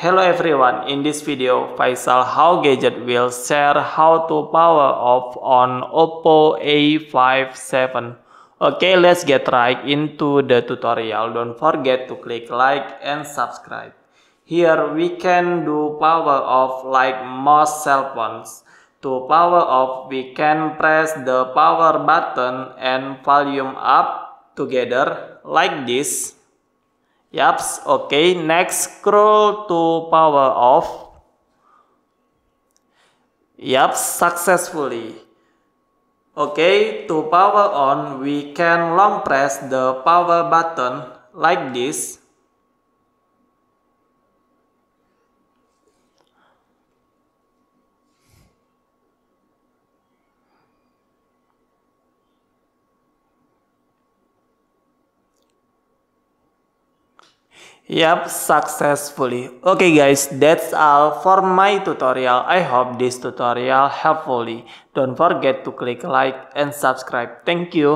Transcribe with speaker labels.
Speaker 1: Hello everyone, in this video, Faisal How Gadget will share how to power off on Oppo A57. Okay, let's get right into the tutorial. Don't forget to click like and subscribe. Here we can do power off like most cell phones. To power off, we can press the power button and volume up together like this. Yep, okay. Next, scroll to power off. Yup, successfully. Okay, to power on, we can long press the power button like this. Yep, successfully. Okay guys, that's all for my tutorial. I hope this tutorial helpfully. Don't forget to click like and subscribe. Thank you.